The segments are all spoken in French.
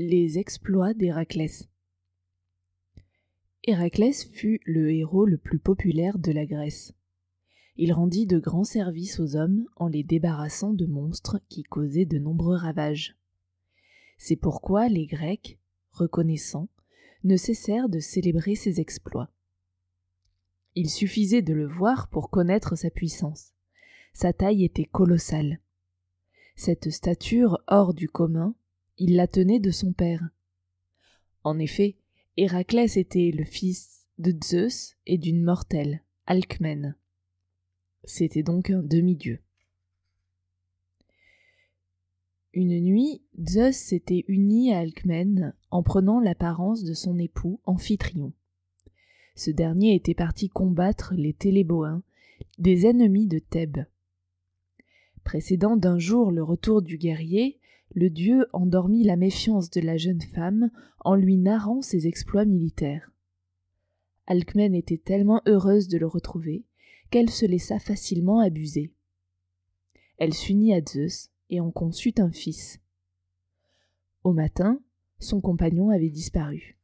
Les exploits d'Héraclès. Héraclès fut le héros le plus populaire de la Grèce. Il rendit de grands services aux hommes en les débarrassant de monstres qui causaient de nombreux ravages. C'est pourquoi les Grecs, reconnaissants, ne cessèrent de célébrer ses exploits. Il suffisait de le voir pour connaître sa puissance. Sa taille était colossale. Cette stature hors du commun il la tenait de son père. En effet, Héraclès était le fils de Zeus et d'une mortelle, Alcmène. C'était donc un demi-dieu. Une nuit, Zeus s'était uni à Alcmène en prenant l'apparence de son époux Amphitryon. Ce dernier était parti combattre les Téléboïens, des ennemis de Thèbes. Précédant d'un jour le retour du guerrier, le dieu endormit la méfiance de la jeune femme en lui narrant ses exploits militaires. Alcmen était tellement heureuse de le retrouver qu'elle se laissa facilement abuser. Elle s'unit à Zeus et en conçut un fils. Au matin, son compagnon avait disparu.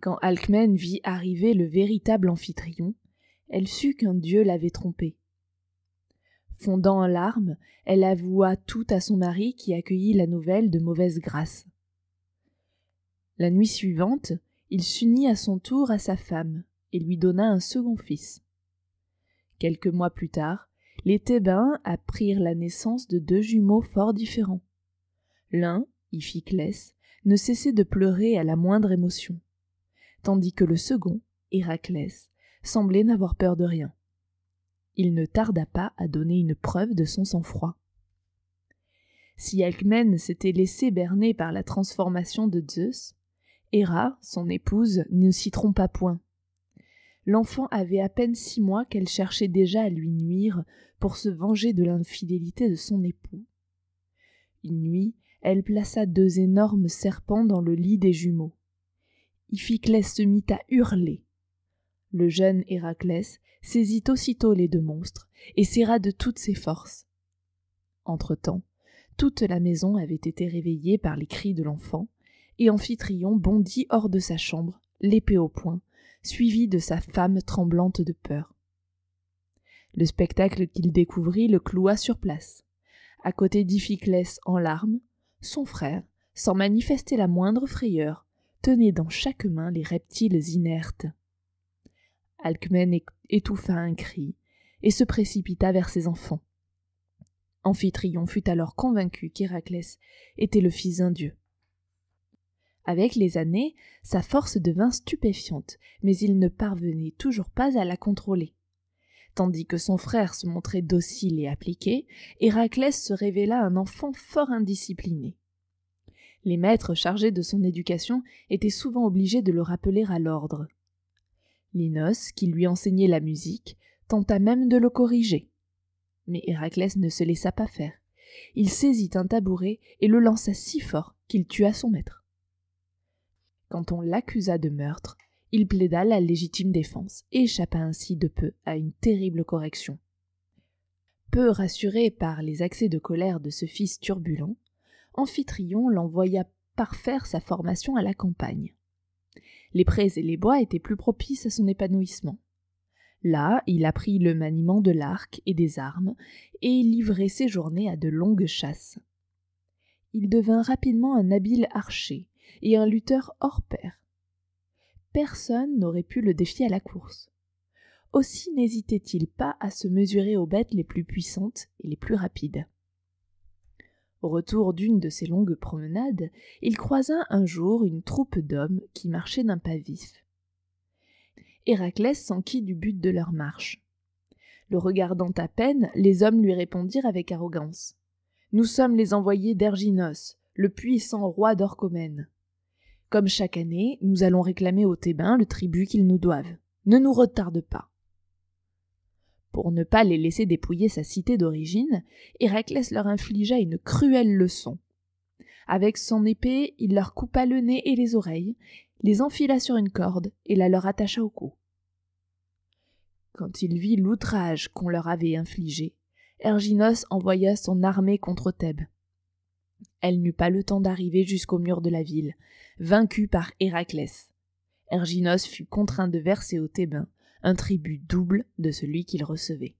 Quand Alcmen vit arriver le véritable Amphitryon, elle sut qu'un dieu l'avait trompée. Fondant en larmes, elle avoua tout à son mari qui accueillit la nouvelle de mauvaise grâce. La nuit suivante, il s'unit à son tour à sa femme et lui donna un second fils. Quelques mois plus tard, les Thébains apprirent la naissance de deux jumeaux fort différents. L'un, Iphiclès, ne cessait de pleurer à la moindre émotion, tandis que le second, Héraclès, semblait n'avoir peur de rien il ne tarda pas à donner une preuve de son sang-froid. Si Alcmène s'était laissé berner par la transformation de Zeus, Héra, son épouse, ne s'y trompa point. L'enfant avait à peine six mois qu'elle cherchait déjà à lui nuire pour se venger de l'infidélité de son époux. Une nuit, elle plaça deux énormes serpents dans le lit des jumeaux. Iphiclès se mit à hurler. Le jeune Héraclès saisit aussitôt les deux monstres et serra de toutes ses forces. Entre-temps, toute la maison avait été réveillée par les cris de l'enfant, et Amphitryon bondit hors de sa chambre, l'épée au poing, suivi de sa femme tremblante de peur. Le spectacle qu'il découvrit le cloua sur place. À côté d'Iphiclès en larmes, son frère, sans manifester la moindre frayeur, tenait dans chaque main les reptiles inertes. Alcmène étouffa un cri, et se précipita vers ses enfants. Amphitryon fut alors convaincu qu'Héraclès était le fils d'un dieu. Avec les années, sa force devint stupéfiante, mais il ne parvenait toujours pas à la contrôler. Tandis que son frère se montrait docile et appliqué, Héraclès se révéla un enfant fort indiscipliné. Les maîtres chargés de son éducation étaient souvent obligés de le rappeler à l'ordre. Linos, qui lui enseignait la musique, tenta même de le corriger. Mais Héraclès ne se laissa pas faire. Il saisit un tabouret et le lança si fort qu'il tua son maître. Quand on l'accusa de meurtre, il plaida la légitime défense et échappa ainsi de peu à une terrible correction. Peu rassuré par les accès de colère de ce fils turbulent, Amphitryon l'envoya parfaire sa formation à la campagne les prés et les bois étaient plus propices à son épanouissement. Là, il apprit le maniement de l'arc et des armes, et livrait ses journées à de longues chasses. Il devint rapidement un habile archer et un lutteur hors pair. Personne n'aurait pu le défier à la course. Aussi n'hésitait-il pas à se mesurer aux bêtes les plus puissantes et les plus rapides. Au retour d'une de ses longues promenades, il croisa un jour une troupe d'hommes qui marchaient d'un pas vif. Héraclès s'enquit du but de leur marche. Le regardant à peine, les hommes lui répondirent avec arrogance. Nous sommes les envoyés d'Erginos, le puissant roi d'Orchomène. Comme chaque année, nous allons réclamer aux Thébains le tribut qu'ils nous doivent. Ne nous retarde pas. Pour ne pas les laisser dépouiller sa cité d'origine, Héraclès leur infligea une cruelle leçon. Avec son épée, il leur coupa le nez et les oreilles, les enfila sur une corde et la leur attacha au cou. Quand il vit l'outrage qu'on leur avait infligé, Erginos envoya son armée contre Thèbes. Elle n'eut pas le temps d'arriver jusqu'au mur de la ville, vaincue par Héraclès. Erginos fut contraint de verser aux Thébains un tribut double de celui qu'il recevait.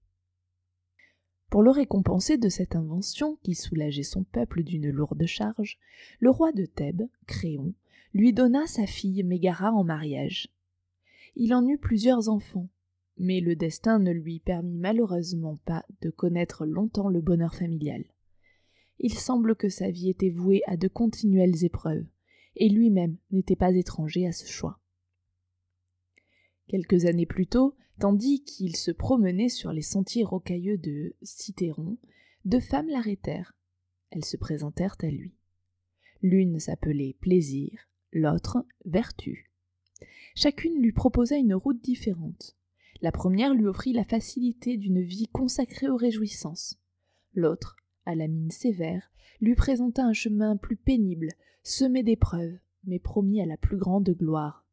Pour le récompenser de cette invention qui soulageait son peuple d'une lourde charge, le roi de Thèbes, Créon, lui donna sa fille Mégara en mariage. Il en eut plusieurs enfants, mais le destin ne lui permit malheureusement pas de connaître longtemps le bonheur familial. Il semble que sa vie était vouée à de continuelles épreuves, et lui-même n'était pas étranger à ce choix quelques années plus tôt, tandis qu'il se promenait sur les sentiers rocailleux de Citeron, deux femmes l'arrêtèrent. Elles se présentèrent à lui. L'une s'appelait Plaisir, l'autre Vertu. Chacune lui proposa une route différente. La première lui offrit la facilité d'une vie consacrée aux réjouissances. L'autre, à la mine sévère, lui présenta un chemin plus pénible, semé d'épreuves, mais promis à la plus grande gloire.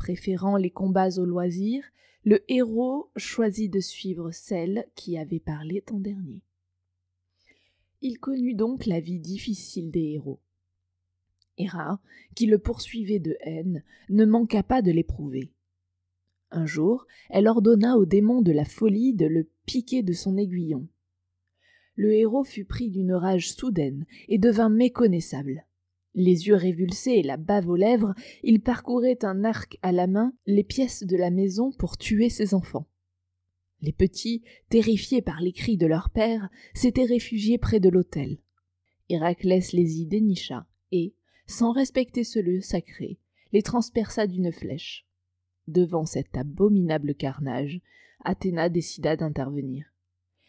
Préférant les combats au loisir, le héros choisit de suivre celle qui avait parlé tant dernier. Il connut donc la vie difficile des héros. Héra, qui le poursuivait de haine, ne manqua pas de l'éprouver. Un jour, elle ordonna au démon de la folie de le piquer de son aiguillon. Le héros fut pris d'une rage soudaine et devint méconnaissable. Les yeux révulsés et la bave aux lèvres, il parcourait un arc à la main les pièces de la maison pour tuer ses enfants. Les petits, terrifiés par les cris de leur père, s'étaient réfugiés près de l'autel. Héraclès les y dénicha et, sans respecter ce lieu sacré, les transperça d'une flèche. Devant cet abominable carnage, Athéna décida d'intervenir.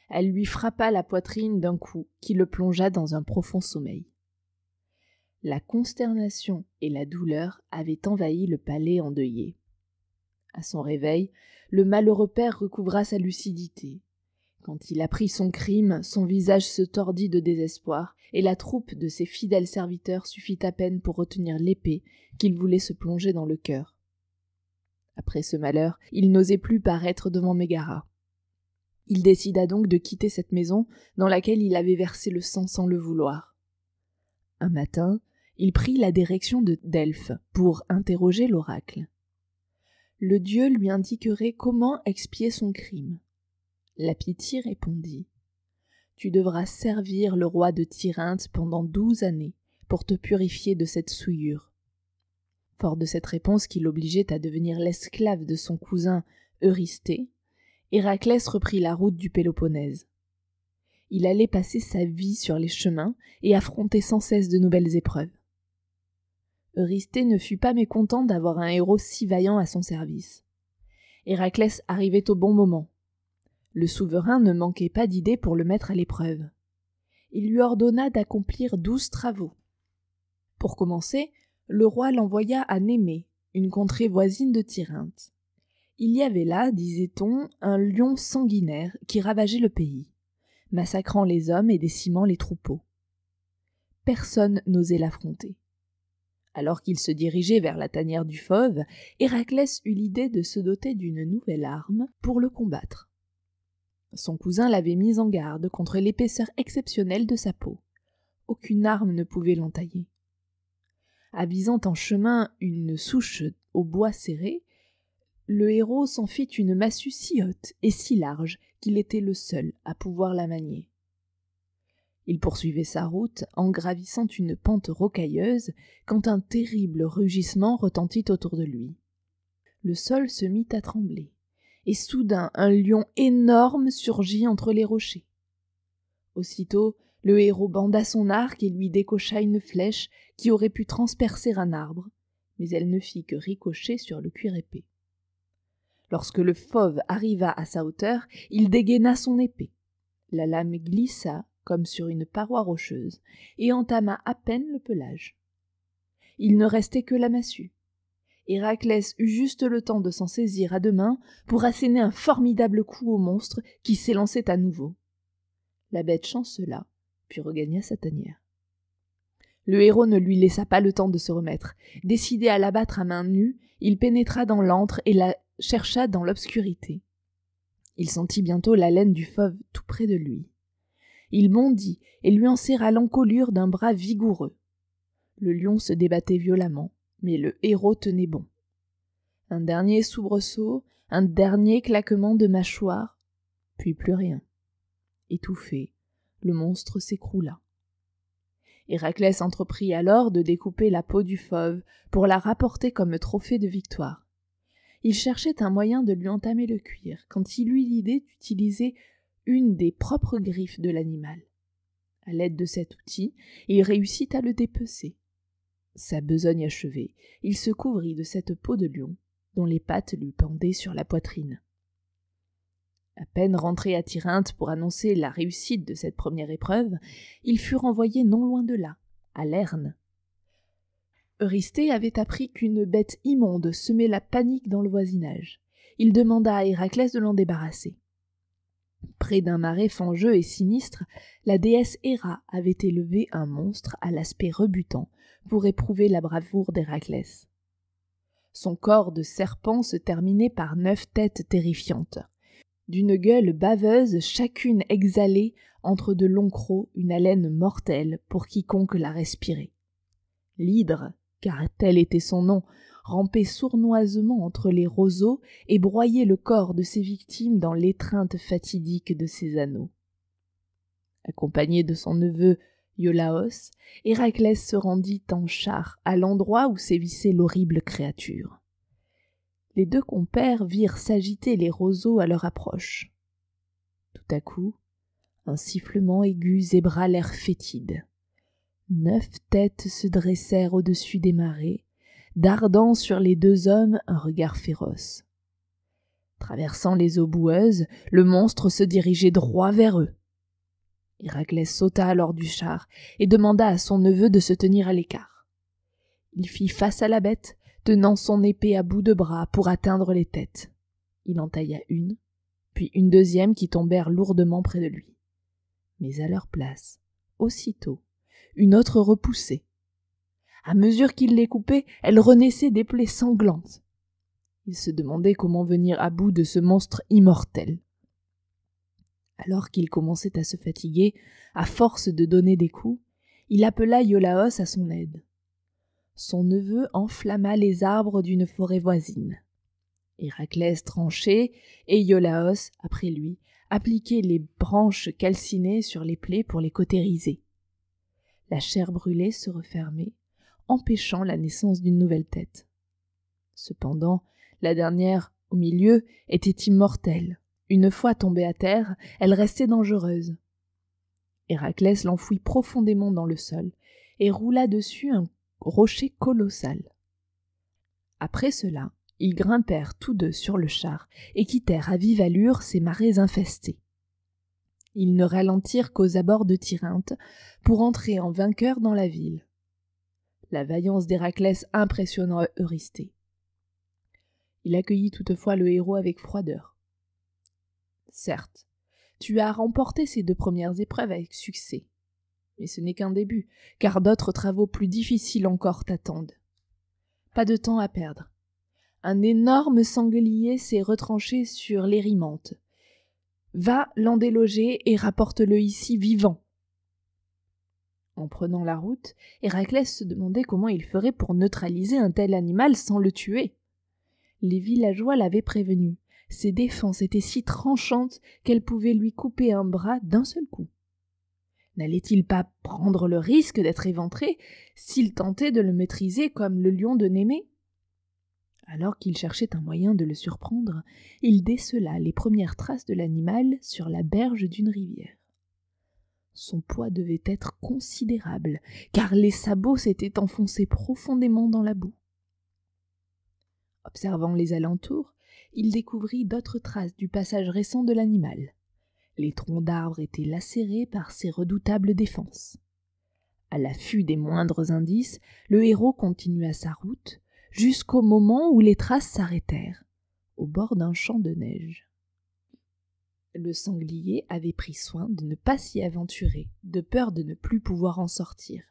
Elle lui frappa la poitrine d'un coup qui le plongea dans un profond sommeil la consternation et la douleur avaient envahi le palais endeuillé. À son réveil, le malheureux père recouvra sa lucidité. Quand il apprit son crime, son visage se tordit de désespoir, et la troupe de ses fidèles serviteurs suffit à peine pour retenir l'épée qu'il voulait se plonger dans le cœur. Après ce malheur, il n'osait plus paraître devant Mégara. Il décida donc de quitter cette maison dans laquelle il avait versé le sang sans le vouloir. Un matin, il prit la direction de Delphes pour interroger l'oracle. Le dieu lui indiquerait comment expier son crime. La pitié répondit Tu devras servir le roi de Tyrinthe pendant douze années pour te purifier de cette souillure. Fort de cette réponse qui l'obligeait à devenir l'esclave de son cousin Eurysthée, Héraclès reprit la route du Péloponnèse. Il allait passer sa vie sur les chemins et affronter sans cesse de nouvelles épreuves. Eurysthée ne fut pas mécontent d'avoir un héros si vaillant à son service. Héraclès arrivait au bon moment. Le souverain ne manquait pas d'idées pour le mettre à l'épreuve. Il lui ordonna d'accomplir douze travaux. Pour commencer, le roi l'envoya à Némée, une contrée voisine de Tyrinthe. Il y avait là, disait-on, un lion sanguinaire qui ravageait le pays, massacrant les hommes et décimant les troupeaux. Personne n'osait l'affronter. Alors qu'il se dirigeait vers la tanière du fauve, Héraclès eut l'idée de se doter d'une nouvelle arme pour le combattre. Son cousin l'avait mis en garde contre l'épaisseur exceptionnelle de sa peau. Aucune arme ne pouvait l'entailler. Avisant en chemin une souche au bois serré, le héros s'en fit une massue si haute et si large qu'il était le seul à pouvoir la manier. Il poursuivait sa route en gravissant une pente rocailleuse quand un terrible rugissement retentit autour de lui. Le sol se mit à trembler, et soudain un lion énorme surgit entre les rochers. Aussitôt, le héros banda son arc et lui décocha une flèche qui aurait pu transpercer un arbre, mais elle ne fit que ricocher sur le cuir épais. Lorsque le fauve arriva à sa hauteur, il dégaina son épée. La lame glissa comme sur une paroi rocheuse, et entama à peine le pelage. Il ne restait que la massue. Héraclès eut juste le temps de s'en saisir à deux mains pour asséner un formidable coup au monstre qui s'élançait à nouveau. La bête chancela, puis regagna sa tanière. Le héros ne lui laissa pas le temps de se remettre. Décidé à l'abattre à main nue, il pénétra dans l'antre et la chercha dans l'obscurité. Il sentit bientôt la laine du fauve tout près de lui. Il bondit et lui enserra l'encolure d'un bras vigoureux. Le lion se débattait violemment, mais le héros tenait bon. Un dernier soubresaut, un dernier claquement de mâchoire, puis plus rien. Étouffé, le monstre s'écroula. Héraclès entreprit alors de découper la peau du fauve pour la rapporter comme trophée de victoire. Il cherchait un moyen de lui entamer le cuir quand il eut l'idée d'utiliser une des propres griffes de l'animal. À l'aide de cet outil, il réussit à le dépecer. Sa besogne achevée, il se couvrit de cette peau de lion dont les pattes lui pendaient sur la poitrine. À peine rentré à Tyrinthe pour annoncer la réussite de cette première épreuve, il fut renvoyé non loin de là, à Lerne. Eurysthée avait appris qu'une bête immonde semait la panique dans le voisinage. Il demanda à Héraclès de l'en débarrasser. Près d'un marais fangeux et sinistre, la déesse Héra avait élevé un monstre à l'aspect rebutant pour éprouver la bravoure d'Héraclès. Son corps de serpent se terminait par neuf têtes terrifiantes. D'une gueule baveuse, chacune exhalait entre de longs crocs une haleine mortelle pour quiconque la respirait. L'hydre, car tel était son nom, rampait sournoisement entre les roseaux et broyait le corps de ses victimes dans l'étreinte fatidique de ses anneaux. Accompagné de son neveu Iolaos, Héraclès se rendit en char à l'endroit où sévissait l'horrible créature. Les deux compères virent s'agiter les roseaux à leur approche. Tout à coup, un sifflement aigu zébra l'air fétide. Neuf têtes se dressèrent au-dessus des marées, dardant sur les deux hommes un regard féroce. Traversant les eaux boueuses, le monstre se dirigeait droit vers eux. Héraclès sauta alors du char et demanda à son neveu de se tenir à l'écart. Il fit face à la bête, tenant son épée à bout de bras pour atteindre les têtes. Il en tailla une, puis une deuxième qui tombèrent lourdement près de lui. Mais à leur place, aussitôt, une autre repoussée. À mesure qu'il les coupait, elles renaissaient des plaies sanglantes. Il se demandait comment venir à bout de ce monstre immortel. Alors qu'il commençait à se fatiguer, à force de donner des coups, il appela Iolaos à son aide. Son neveu enflamma les arbres d'une forêt voisine. Héraclès tranchait, et Iolaos, après lui, appliquait les branches calcinées sur les plaies pour les cautériser la chair brûlée se refermait, empêchant la naissance d'une nouvelle tête. Cependant, la dernière, au milieu, était immortelle. Une fois tombée à terre, elle restait dangereuse. Héraclès l'enfouit profondément dans le sol et roula dessus un rocher colossal. Après cela, ils grimpèrent tous deux sur le char et quittèrent à vive allure ces marais infestés. Ils ne ralentirent qu'aux abords de Tyrinthe pour entrer en vainqueur dans la ville. La vaillance d'Héraclès impressionna Eurysthée. Il accueillit toutefois le héros avec froideur. Certes, tu as remporté ces deux premières épreuves avec succès. Mais ce n'est qu'un début, car d'autres travaux plus difficiles encore t'attendent. Pas de temps à perdre. Un énorme sanglier s'est retranché sur l'hérimante. Va l'en déloger et rapporte-le ici vivant. En prenant la route, Héraclès se demandait comment il ferait pour neutraliser un tel animal sans le tuer. Les villageois l'avaient prévenu. Ses défenses étaient si tranchantes qu'elles pouvaient lui couper un bras d'un seul coup. N'allait-il pas prendre le risque d'être éventré s'il tentait de le maîtriser comme le lion de Némée alors qu'il cherchait un moyen de le surprendre, il décela les premières traces de l'animal sur la berge d'une rivière. Son poids devait être considérable, car les sabots s'étaient enfoncés profondément dans la boue. Observant les alentours, il découvrit d'autres traces du passage récent de l'animal. Les troncs d'arbres étaient lacérés par ses redoutables défenses. À l'affût des moindres indices, le héros continua sa route, jusqu'au moment où les traces s'arrêtèrent, au bord d'un champ de neige. Le sanglier avait pris soin de ne pas s'y aventurer, de peur de ne plus pouvoir en sortir.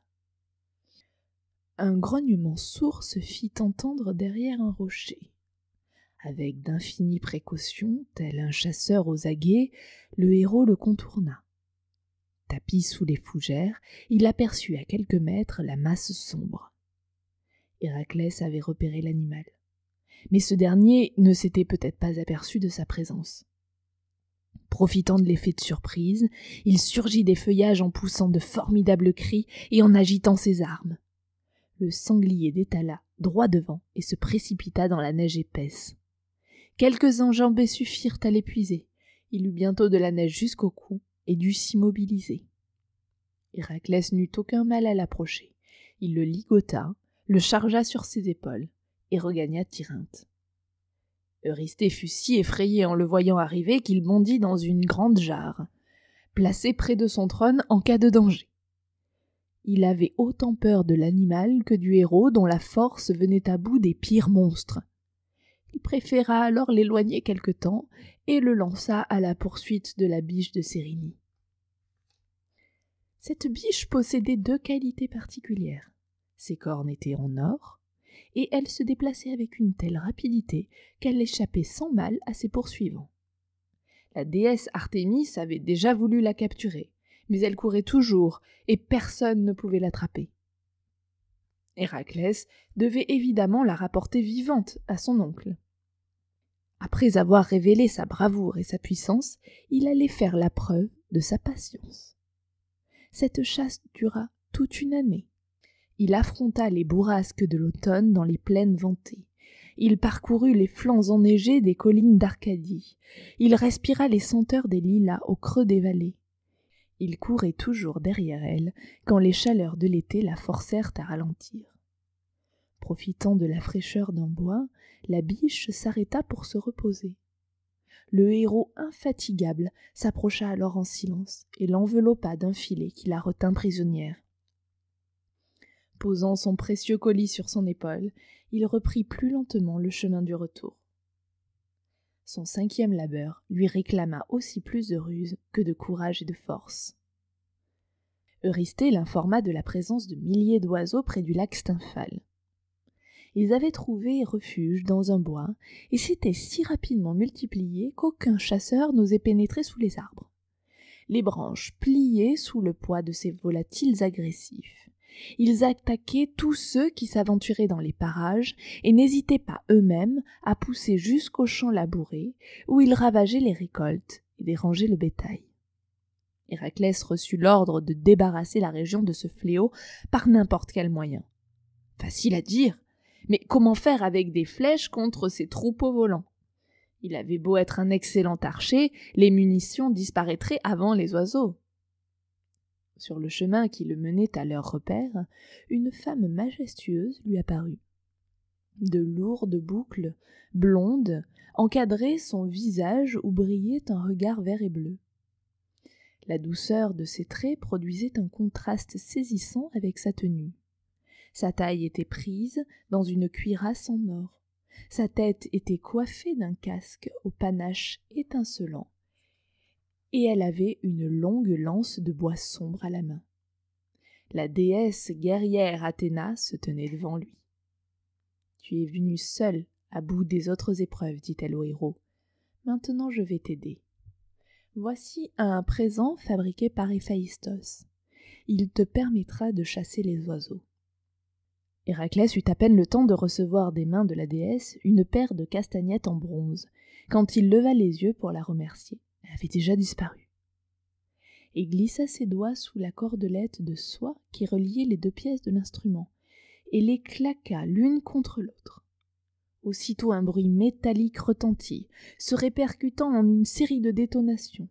Un grognement sourd se fit entendre derrière un rocher. Avec d'infinies précautions, tel un chasseur aux aguets, le héros le contourna. Tapi sous les fougères, il aperçut à quelques mètres la masse sombre. Héraclès avait repéré l'animal. Mais ce dernier ne s'était peut-être pas aperçu de sa présence. Profitant de l'effet de surprise, il surgit des feuillages en poussant de formidables cris et en agitant ses armes. Le sanglier détala droit devant et se précipita dans la neige épaisse. Quelques enjambées suffirent à l'épuiser. Il eut bientôt de la neige jusqu'au cou et dut s'immobiliser. Héraclès n'eut aucun mal à l'approcher. Il le ligota, le chargea sur ses épaules et regagna Tyrinthe. Eurysthée fut si effrayé en le voyant arriver qu'il bondit dans une grande jarre, placée près de son trône en cas de danger. Il avait autant peur de l'animal que du héros dont la force venait à bout des pires monstres. Il préféra alors l'éloigner quelque temps et le lança à la poursuite de la biche de Sérénie. Cette biche possédait deux qualités particulières. Ses cornes étaient en or, et elle se déplaçait avec une telle rapidité qu'elle échappait sans mal à ses poursuivants. La déesse Artémis avait déjà voulu la capturer, mais elle courait toujours, et personne ne pouvait l'attraper. Héraclès devait évidemment la rapporter vivante à son oncle. Après avoir révélé sa bravoure et sa puissance, il allait faire la preuve de sa patience. Cette chasse dura toute une année il affronta les bourrasques de l'automne dans les plaines ventées. Il parcourut les flancs enneigés des collines d'Arcadie. Il respira les senteurs des lilas au creux des vallées. Il courait toujours derrière elle quand les chaleurs de l'été la forcèrent à ralentir. Profitant de la fraîcheur d'un bois, la biche s'arrêta pour se reposer. Le héros infatigable s'approcha alors en silence et l'enveloppa d'un filet qui la retint prisonnière. Posant son précieux colis sur son épaule, il reprit plus lentement le chemin du retour. Son cinquième labeur lui réclama aussi plus de ruse que de courage et de force. Eurysthée l'informa de la présence de milliers d'oiseaux près du lac Stymphal. Ils avaient trouvé refuge dans un bois et s'étaient si rapidement multipliés qu'aucun chasseur n'osait pénétrer sous les arbres. Les branches pliaient sous le poids de ces volatiles agressifs. Ils attaquaient tous ceux qui s'aventuraient dans les parages et n'hésitaient pas eux-mêmes à pousser jusqu'aux champs labourés où ils ravageaient les récoltes et dérangeaient le bétail. Héraclès reçut l'ordre de débarrasser la région de ce fléau par n'importe quel moyen. Facile à dire, mais comment faire avec des flèches contre ces troupeaux volants Il avait beau être un excellent archer, les munitions disparaîtraient avant les oiseaux. Sur le chemin qui le menait à leur repère, une femme majestueuse lui apparut. De lourdes boucles, blondes, encadraient son visage où brillait un regard vert et bleu. La douceur de ses traits produisait un contraste saisissant avec sa tenue. Sa taille était prise dans une cuirasse en or. Sa tête était coiffée d'un casque au panache étincelant et elle avait une longue lance de bois sombre à la main. La déesse guerrière Athéna se tenait devant lui. Tu es venu seul, à bout des autres épreuves, dit-elle au héros. Maintenant je vais t'aider. Voici un présent fabriqué par Héphaïstos. Il te permettra de chasser les oiseaux. Héraclès eut à peine le temps de recevoir des mains de la déesse une paire de castagnettes en bronze, quand il leva les yeux pour la remercier avait déjà disparu, et glissa ses doigts sous la cordelette de soie qui reliait les deux pièces de l'instrument, et les claqua l'une contre l'autre. Aussitôt un bruit métallique retentit, se répercutant en une série de détonations.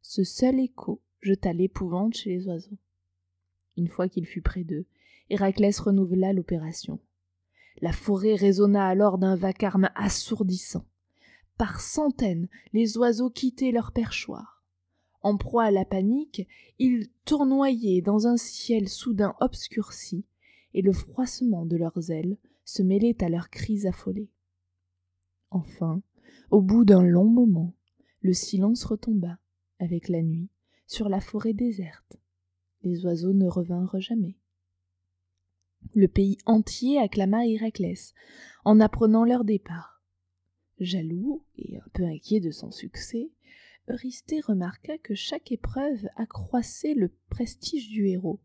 Ce seul écho jeta l'épouvante chez les oiseaux. Une fois qu'il fut près d'eux, Héraclès renouvela l'opération. La forêt résonna alors d'un vacarme assourdissant. Par centaines, les oiseaux quittaient leur perchoir. En proie à la panique, ils tournoyaient dans un ciel soudain obscurci, et le froissement de leurs ailes se mêlait à leurs cris affolés. Enfin, au bout d'un long moment, le silence retomba, avec la nuit, sur la forêt déserte. Les oiseaux ne revinrent jamais. Le pays entier acclama Héraclès en apprenant leur départ. Jaloux et un peu inquiet de son succès, Eurysthée remarqua que chaque épreuve accroissait le prestige du héros.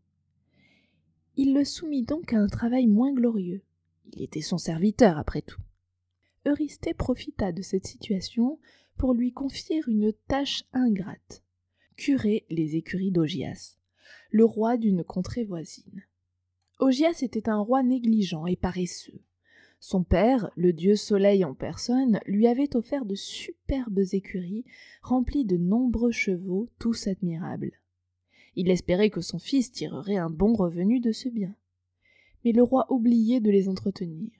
Il le soumit donc à un travail moins glorieux. Il était son serviteur, après tout. Eurysthée profita de cette situation pour lui confier une tâche ingrate curer les écuries d'Ogias, le roi d'une contrée voisine. Ogias était un roi négligent et paresseux. Son père, le dieu soleil en personne, lui avait offert de superbes écuries remplies de nombreux chevaux tous admirables. Il espérait que son fils tirerait un bon revenu de ce bien. Mais le roi oubliait de les entretenir.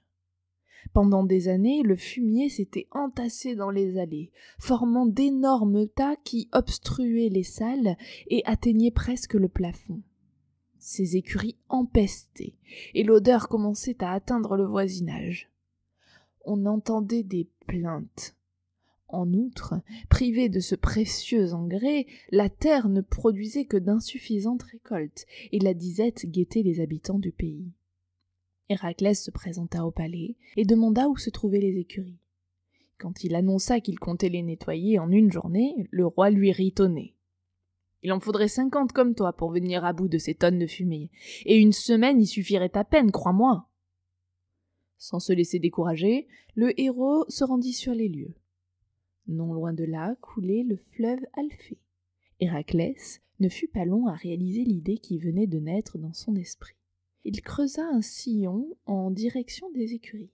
Pendant des années, le fumier s'était entassé dans les allées, formant d'énormes tas qui obstruaient les salles et atteignaient presque le plafond ses écuries empestaient, et l'odeur commençait à atteindre le voisinage. On entendait des plaintes. En outre, privée de ce précieux engrais, la terre ne produisait que d'insuffisantes récoltes, et la disette guettait les habitants du pays. Héraclès se présenta au palais et demanda où se trouvaient les écuries. Quand il annonça qu'il comptait les nettoyer en une journée, le roi lui rit nez. Il en faudrait cinquante comme toi pour venir à bout de ces tonnes de fumée, et une semaine y suffirait à peine, crois-moi. Sans se laisser décourager, le héros se rendit sur les lieux. Non loin de là coulait le fleuve Alphée. Héraclès ne fut pas long à réaliser l'idée qui venait de naître dans son esprit. Il creusa un sillon en direction des écuries.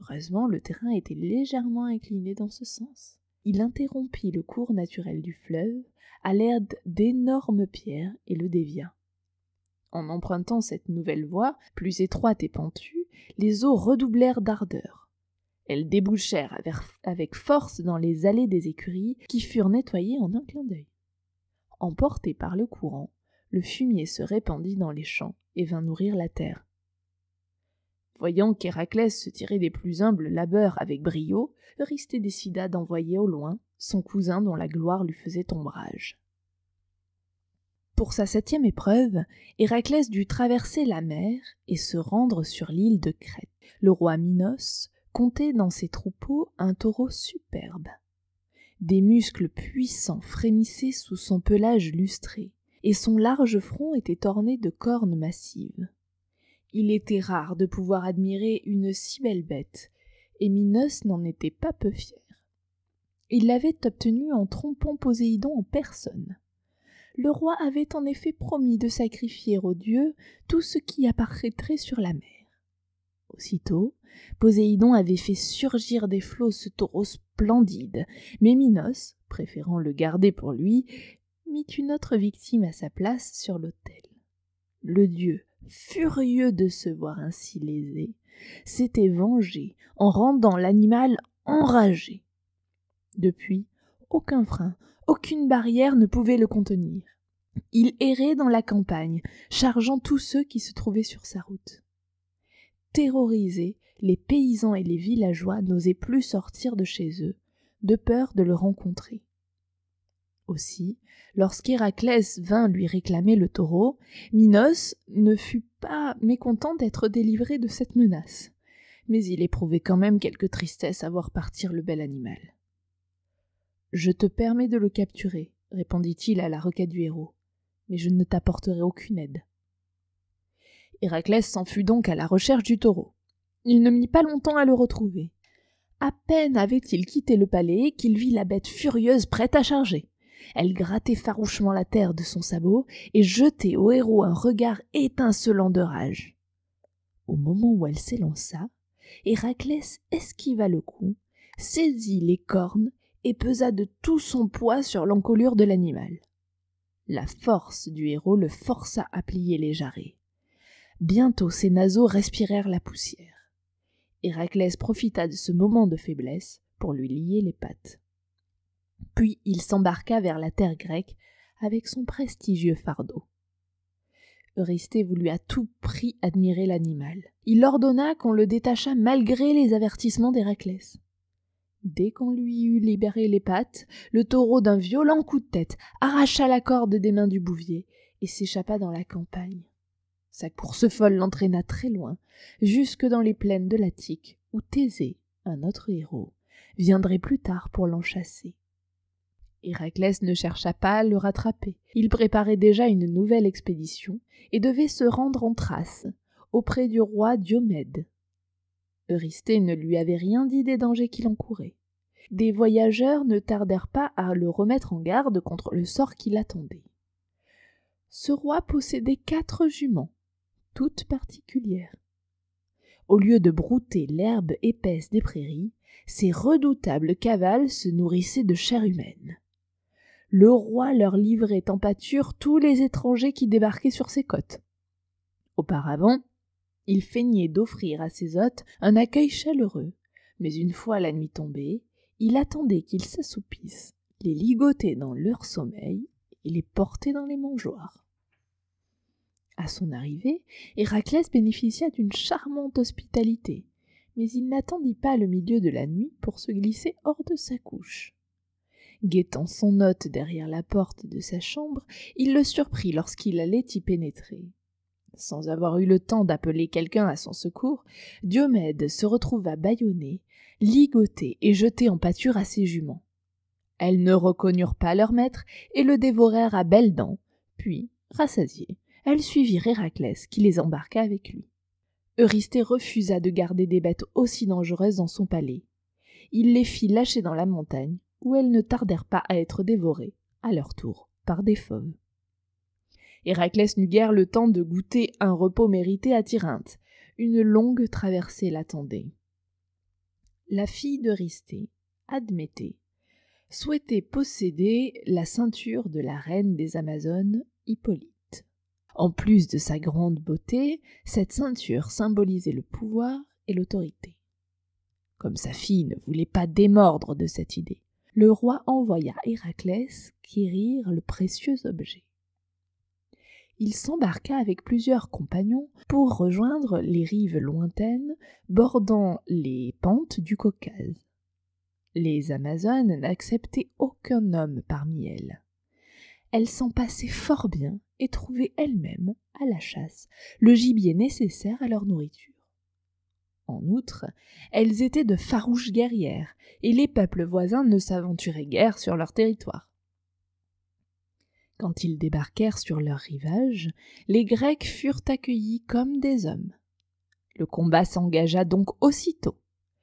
Heureusement, le terrain était légèrement incliné dans ce sens. Il interrompit le cours naturel du fleuve à l'aide d'énormes pierres et le dévia. En empruntant cette nouvelle voie, plus étroite et pentue, les eaux redoublèrent d'ardeur. Elles débouchèrent avec force dans les allées des écuries qui furent nettoyées en un clin d'œil. Emporté par le courant, le fumier se répandit dans les champs et vint nourrir la terre. Voyant qu'Héraclès se tirait des plus humbles labeurs avec brio, Eurysthée décida d'envoyer au loin son cousin dont la gloire lui faisait ombrage. Pour sa septième épreuve, Héraclès dut traverser la mer et se rendre sur l'île de Crète. Le roi Minos comptait dans ses troupeaux un taureau superbe. Des muscles puissants frémissaient sous son pelage lustré, et son large front était orné de cornes massives. Il était rare de pouvoir admirer une si belle bête, et Minos n'en était pas peu fier. Il l'avait obtenu en trompant Poséidon en personne. Le roi avait en effet promis de sacrifier aux dieux tout ce qui apparaîtrait sur la mer. Aussitôt, Poséidon avait fait surgir des flots ce taureau splendide, mais Minos, préférant le garder pour lui, mit une autre victime à sa place sur l'autel. Le dieu, furieux de se voir ainsi lésé, s'était vengé en rendant l'animal enragé. Depuis, aucun frein, aucune barrière ne pouvait le contenir. Il errait dans la campagne, chargeant tous ceux qui se trouvaient sur sa route. Terrorisés, les paysans et les villageois n'osaient plus sortir de chez eux, de peur de le rencontrer. Aussi, lorsqu'Héraclès vint lui réclamer le taureau, Minos ne fut pas mécontent d'être délivré de cette menace. Mais il éprouvait quand même quelque tristesse à voir partir le bel animal. Je te permets de le capturer, répondit-il à la requête du héros, mais je ne t'apporterai aucune aide. Héraclès s'en fut donc à la recherche du taureau. Il ne mit pas longtemps à le retrouver. À peine avait-il quitté le palais qu'il vit la bête furieuse prête à charger. Elle grattait farouchement la terre de son sabot et jetait au héros un regard étincelant de rage. Au moment où elle s'élança, Héraclès esquiva le coup, saisit les cornes et pesa de tout son poids sur l'encolure de l'animal. La force du héros le força à plier les jarrets. Bientôt ses naseaux respirèrent la poussière. Héraclès profita de ce moment de faiblesse pour lui lier les pattes. Puis il s'embarqua vers la terre grecque avec son prestigieux fardeau. Eurysthée voulut à tout prix admirer l'animal. Il ordonna qu'on le détachât malgré les avertissements d'Héraclès. Dès qu'on lui eut libéré les pattes, le taureau d'un violent coup de tête arracha la corde des mains du bouvier et s'échappa dans la campagne. Sa course folle l'entraîna très loin, jusque dans les plaines de l'Attique, où Thésée, un autre héros, viendrait plus tard pour l'enchasser. Héraclès ne chercha pas à le rattraper. Il préparait déjà une nouvelle expédition et devait se rendre en Thrace, auprès du roi Diomède, Eurysthée ne lui avait rien dit des dangers qu'il encourait. Des voyageurs ne tardèrent pas à le remettre en garde contre le sort qui l'attendait. Ce roi possédait quatre juments, toutes particulières. Au lieu de brouter l'herbe épaisse des prairies, ces redoutables cavales se nourrissaient de chair humaine. Le roi leur livrait en pâture tous les étrangers qui débarquaient sur ses côtes. Auparavant, il feignait d'offrir à ses hôtes un accueil chaleureux, mais une fois la nuit tombée, il attendait qu'ils s'assoupissent, les ligotait dans leur sommeil et les portait dans les mangeoires. À son arrivée, Héraclès bénéficia d'une charmante hospitalité, mais il n'attendit pas le milieu de la nuit pour se glisser hors de sa couche. Guettant son hôte derrière la porte de sa chambre, il le surprit lorsqu'il allait y pénétrer. Sans avoir eu le temps d'appeler quelqu'un à son secours, Diomède se retrouva bâillonné, ligoté et jeté en pâture à ses juments. Elles ne reconnurent pas leur maître et le dévorèrent à belles dents, puis, rassasiées, elles suivirent Héraclès qui les embarqua avec lui. Eurysthée refusa de garder des bêtes aussi dangereuses dans son palais. Il les fit lâcher dans la montagne, où elles ne tardèrent pas à être dévorées, à leur tour, par des fauves. Héraclès n'eut guère le temps de goûter un repos mérité à Tyrinthe. Une longue traversée l'attendait. La fille de Ristée souhaitait posséder la ceinture de la reine des Amazones, Hippolyte. En plus de sa grande beauté, cette ceinture symbolisait le pouvoir et l'autorité. Comme sa fille ne voulait pas démordre de cette idée, le roi envoya Héraclès quérir le précieux objet il s'embarqua avec plusieurs compagnons pour rejoindre les rives lointaines bordant les pentes du Caucase. Les Amazones n'acceptaient aucun homme parmi elles. Elles s'en passaient fort bien et trouvaient elles-mêmes, à la chasse, le gibier nécessaire à leur nourriture. En outre, elles étaient de farouches guerrières, et les peuples voisins ne s'aventuraient guère sur leur territoire. Quand ils débarquèrent sur leur rivage, les Grecs furent accueillis comme des hommes. Le combat s'engagea donc aussitôt.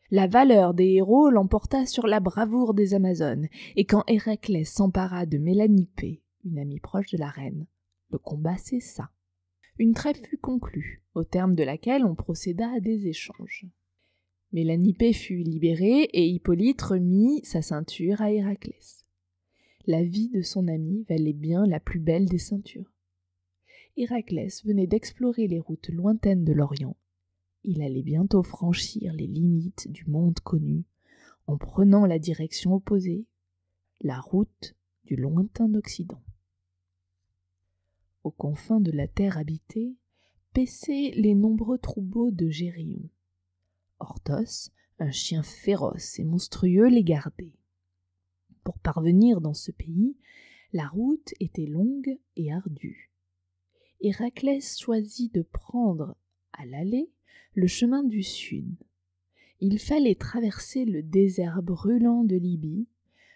La valeur des héros l'emporta sur la bravoure des Amazones, et quand Héraclès s'empara de Mélanipée, une amie proche de la reine, le combat cessa. Une trêve fut conclue, au terme de laquelle on procéda à des échanges. Mélanipée fut libérée et Hippolyte remit sa ceinture à Héraclès la vie de son ami valait bien la plus belle des ceintures. Héraclès venait d'explorer les routes lointaines de l'Orient. Il allait bientôt franchir les limites du monde connu en prenant la direction opposée, la route du lointain Occident. Aux confins de la terre habitée, paissaient les nombreux troupeaux de Gérion. Orthos, un chien féroce et monstrueux, les gardait. Pour parvenir dans ce pays, la route était longue et ardue. Héraclès choisit de prendre, à l'aller, le chemin du sud. Il fallait traverser le désert brûlant de Libye,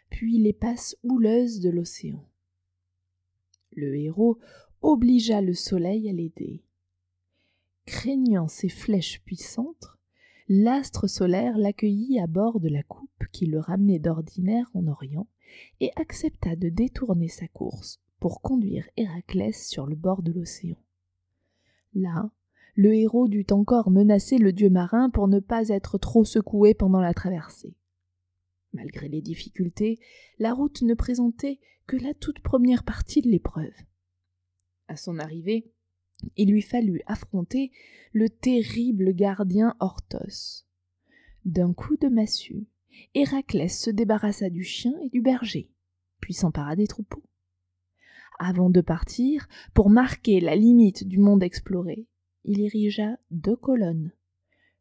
puis les passes houleuses de l'océan. Le héros obligea le soleil à l'aider. Craignant ses flèches puissantes, l'astre solaire l'accueillit à bord de la coupe qui le ramenait d'ordinaire en Orient, et accepta de détourner sa course pour conduire Héraclès sur le bord de l'océan. Là, le héros dut encore menacer le dieu marin pour ne pas être trop secoué pendant la traversée. Malgré les difficultés, la route ne présentait que la toute première partie de l'épreuve. À son arrivée, il lui fallut affronter le terrible gardien Hortos. D'un coup de massue, Héraclès se débarrassa du chien et du berger, puis s'empara des troupeaux. Avant de partir, pour marquer la limite du monde exploré, il érigea deux colonnes.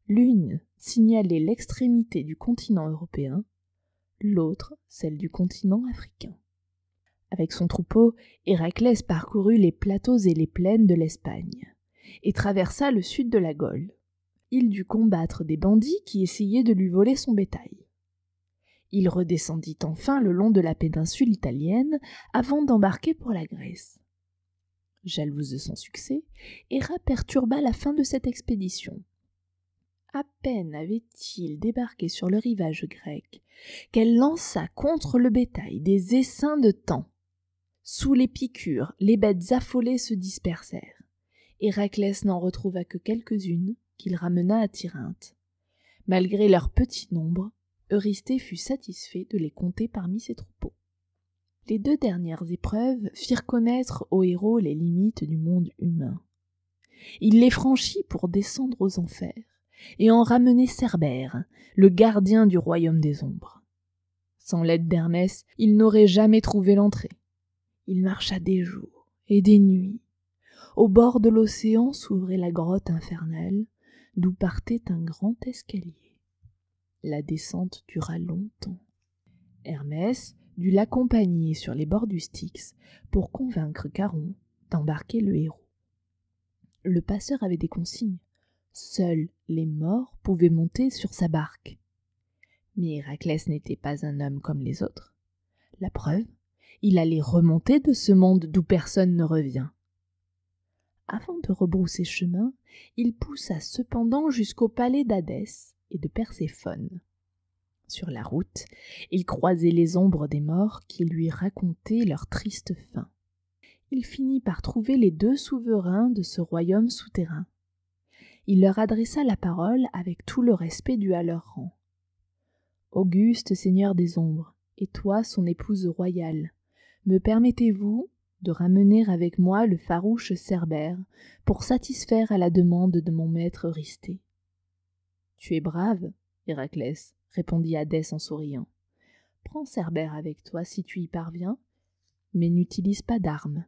L'une signalait l'extrémité du continent européen, l'autre celle du continent africain. Avec son troupeau, Héraclès parcourut les plateaux et les plaines de l'Espagne, et traversa le sud de la Gaule. Il dut combattre des bandits qui essayaient de lui voler son bétail. Il redescendit enfin le long de la péninsule italienne avant d'embarquer pour la Grèce. Jalouse de son succès, Héra perturba la fin de cette expédition. À peine avait-il débarqué sur le rivage grec qu'elle lança contre le bétail des essaims de temps sous les piqûres, les bêtes affolées se dispersèrent. Héraclès n'en retrouva que quelques-unes, qu'il ramena à Tyrinthe. Malgré leur petit nombre, Eurysthée fut satisfait de les compter parmi ses troupeaux. Les deux dernières épreuves firent connaître aux héros les limites du monde humain. Il les franchit pour descendre aux enfers et en ramener Cerbère, le gardien du royaume des ombres. Sans l'aide d'Hermès, il n'aurait jamais trouvé l'entrée. Il marcha des jours et des nuits. Au bord de l'océan s'ouvrait la grotte infernale, d'où partait un grand escalier. La descente dura longtemps. Hermès dut l'accompagner sur les bords du Styx pour convaincre Caron d'embarquer le héros. Le passeur avait des consignes. Seuls les morts pouvaient monter sur sa barque. Mais Héraclès n'était pas un homme comme les autres. La preuve, il allait remonter de ce monde d'où personne ne revient. Avant de rebrousser chemin, il poussa cependant jusqu'au palais d'Hadès et de Perséphone. Sur la route, il croisait les ombres des morts qui lui racontaient leur triste fin. Il finit par trouver les deux souverains de ce royaume souterrain. Il leur adressa la parole avec tout le respect dû à leur rang. Auguste Seigneur des ombres, et toi son épouse royale, me permettez-vous de ramener avec moi le farouche Cerbère pour satisfaire à la demande de mon maître Risté. Tu es brave, Héraclès, répondit Hadès en souriant. Prends Cerbère avec toi si tu y parviens, mais n'utilise pas d'armes.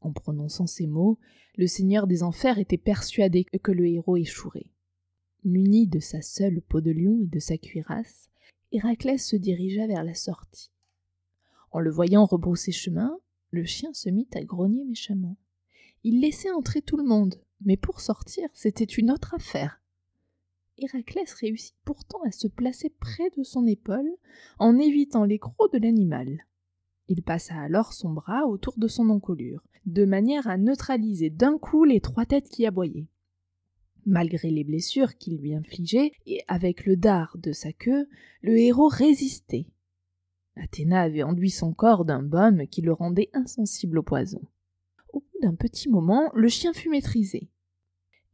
En prononçant ces mots, le seigneur des enfers était persuadé que le héros échouerait. Muni de sa seule peau de lion et de sa cuirasse, Héraclès se dirigea vers la sortie en le voyant rebrousser chemin, le chien se mit à grogner méchamment. Il laissait entrer tout le monde, mais pour sortir, c'était une autre affaire. Héraclès réussit pourtant à se placer près de son épaule en évitant les crocs de l'animal. Il passa alors son bras autour de son encolure, de manière à neutraliser d'un coup les trois têtes qui aboyaient. Malgré les blessures qu'il lui infligeait, et avec le dard de sa queue, le héros résistait. Athéna avait enduit son corps d'un baume qui le rendait insensible au poison. Au bout d'un petit moment, le chien fut maîtrisé.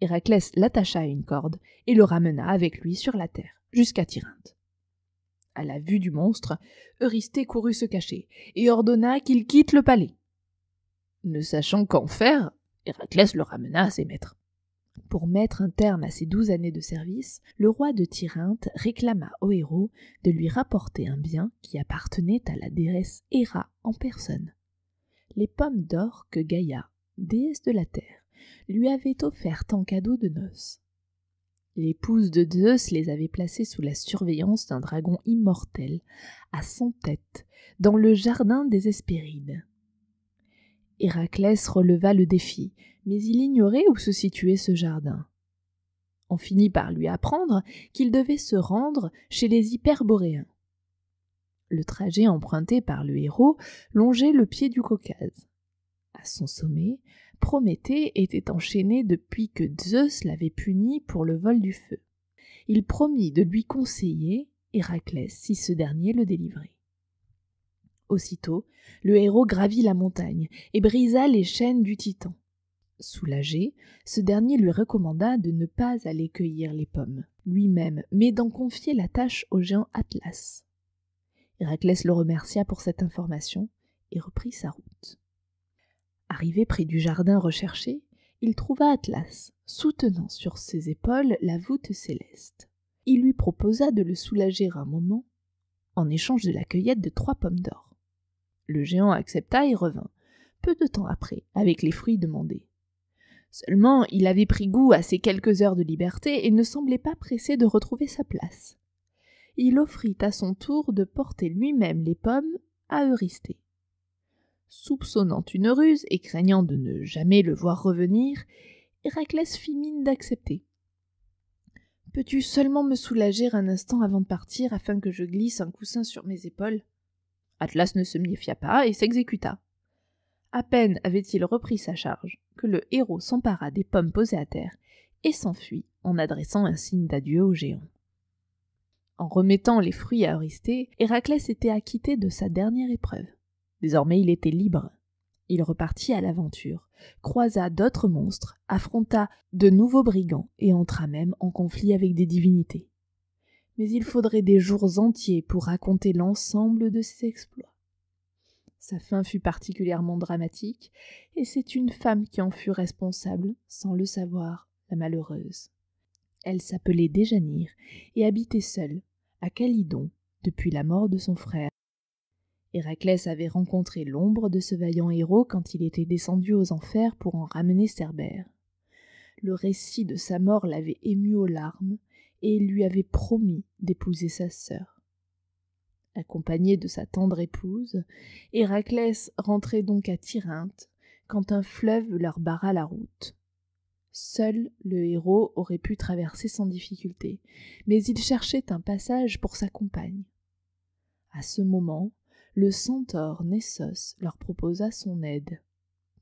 Héraclès l'attacha à une corde et le ramena avec lui sur la terre, jusqu'à Tyrinthe. À la vue du monstre, Eurysthée courut se cacher et ordonna qu'il quitte le palais. Ne sachant qu'en faire, Héraclès le ramena à ses maîtres. Pour mettre un terme à ses douze années de service, le roi de Tyrinthe réclama au héros de lui rapporter un bien qui appartenait à la déesse Héra en personne. Les pommes d'or que Gaïa, déesse de la terre, lui avait offertes en cadeau de noces. L'épouse de Zeus les avait placées sous la surveillance d'un dragon immortel, à son tête, dans le jardin des Hespérides. Héraclès releva le défi mais il ignorait où se situait ce jardin. On finit par lui apprendre qu'il devait se rendre chez les hyperboréens. Le trajet emprunté par le héros longeait le pied du Caucase. À son sommet, Prométhée était enchaîné depuis que Zeus l'avait puni pour le vol du feu. Il promit de lui conseiller Héraclès si ce dernier le délivrait. Aussitôt, le héros gravit la montagne et brisa les chaînes du titan. Soulagé, ce dernier lui recommanda de ne pas aller cueillir les pommes lui-même, mais d'en confier la tâche au géant Atlas. Héraclès le remercia pour cette information et reprit sa route. Arrivé près du jardin recherché, il trouva Atlas, soutenant sur ses épaules la voûte céleste. Il lui proposa de le soulager un moment, en échange de la cueillette de trois pommes d'or. Le géant accepta et revint, peu de temps après, avec les fruits demandés. Seulement, il avait pris goût à ces quelques heures de liberté et ne semblait pas pressé de retrouver sa place. Il offrit à son tour de porter lui-même les pommes à Eurysthée. Soupçonnant une ruse et craignant de ne jamais le voir revenir, Héraclès fit mine d'accepter. Peux-tu seulement me soulager un instant avant de partir afin que je glisse un coussin sur mes épaules Atlas ne se méfia pas et s'exécuta. À peine avait-il repris sa charge que le héros s'empara des pommes posées à terre et s'enfuit en adressant un signe d'adieu au géant. En remettant les fruits à Eurysthée, Héraclès était acquitté de sa dernière épreuve. Désormais il était libre. Il repartit à l'aventure, croisa d'autres monstres, affronta de nouveaux brigands et entra même en conflit avec des divinités. Mais il faudrait des jours entiers pour raconter l'ensemble de ses exploits. Sa fin fut particulièrement dramatique, et c'est une femme qui en fut responsable, sans le savoir, la malheureuse. Elle s'appelait Déjanir et habitait seule, à Calydon, depuis la mort de son frère. Héraclès avait rencontré l'ombre de ce vaillant héros quand il était descendu aux enfers pour en ramener Cerbère. Le récit de sa mort l'avait ému aux larmes, et il lui avait promis d'épouser sa sœur accompagné de sa tendre épouse, Héraclès rentrait donc à Tyrinthe, quand un fleuve leur barra la route. Seul le héros aurait pu traverser sans difficulté, mais il cherchait un passage pour sa compagne. À ce moment, le centaure Nessos leur proposa son aide.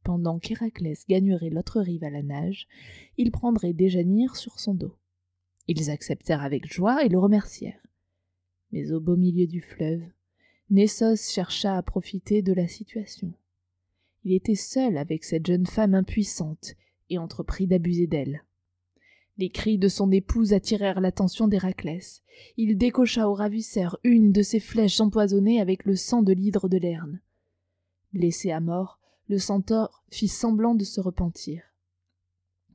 Pendant qu'Héraclès gagnerait l'autre rive à la nage, il prendrait Déjanir sur son dos. Ils acceptèrent avec joie et le remercièrent. Mais au beau milieu du fleuve, Nessos chercha à profiter de la situation. Il était seul avec cette jeune femme impuissante et entreprit d'abuser d'elle. Les cris de son épouse attirèrent l'attention d'Héraclès. Il décocha au ravisseur une de ses flèches empoisonnées avec le sang de l'hydre de Lerne. Blessé à mort, le centaure fit semblant de se repentir.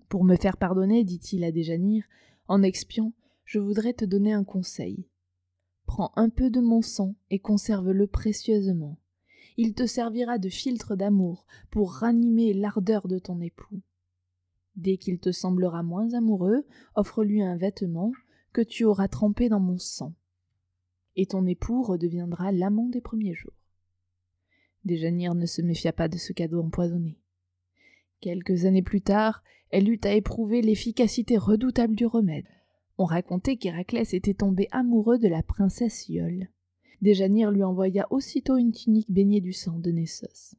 Pour me faire pardonner, dit-il à Déjanir, en expiant, je voudrais te donner un conseil. Prends un peu de mon sang et conserve-le précieusement. Il te servira de filtre d'amour pour ranimer l'ardeur de ton époux. Dès qu'il te semblera moins amoureux, offre-lui un vêtement que tu auras trempé dans mon sang. Et ton époux redeviendra l'amant des premiers jours. Déjanir ne se méfia pas de ce cadeau empoisonné. Quelques années plus tard, elle eut à éprouver l'efficacité redoutable du remède. On racontait qu'Héraclès était tombé amoureux de la princesse Iole. Déjanire lui envoya aussitôt une tunique baignée du sang de Nessos.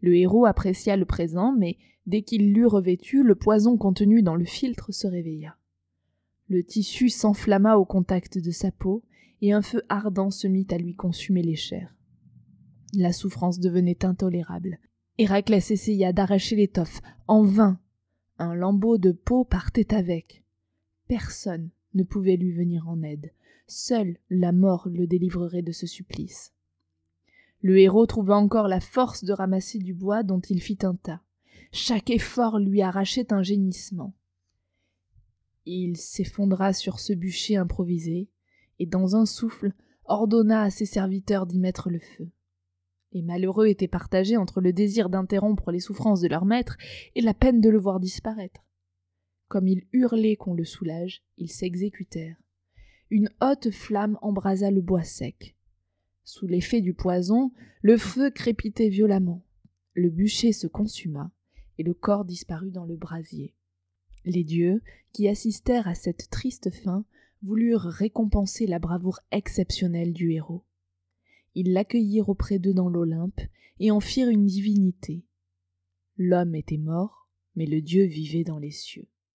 Le héros apprécia le présent, mais dès qu'il l'eut revêtu, le poison contenu dans le filtre se réveilla. Le tissu s'enflamma au contact de sa peau, et un feu ardent se mit à lui consumer les chairs. La souffrance devenait intolérable. Héraclès essaya d'arracher l'étoffe, en vain. Un lambeau de peau partait avec. Personne ne pouvait lui venir en aide. Seule la mort le délivrerait de ce supplice. Le héros trouva encore la force de ramasser du bois dont il fit un tas. Chaque effort lui arrachait un gémissement. Il s'effondra sur ce bûcher improvisé, et dans un souffle ordonna à ses serviteurs d'y mettre le feu. Les malheureux étaient partagés entre le désir d'interrompre les souffrances de leur maître et la peine de le voir disparaître. Comme ils hurlaient qu'on le soulage, ils s'exécutèrent. Une haute flamme embrasa le bois sec. Sous l'effet du poison, le feu crépitait violemment. Le bûcher se consuma, et le corps disparut dans le brasier. Les dieux, qui assistèrent à cette triste fin, voulurent récompenser la bravoure exceptionnelle du héros. Ils l'accueillirent auprès d'eux dans l'Olympe et en firent une divinité. L'homme était mort, mais le dieu vivait dans les cieux.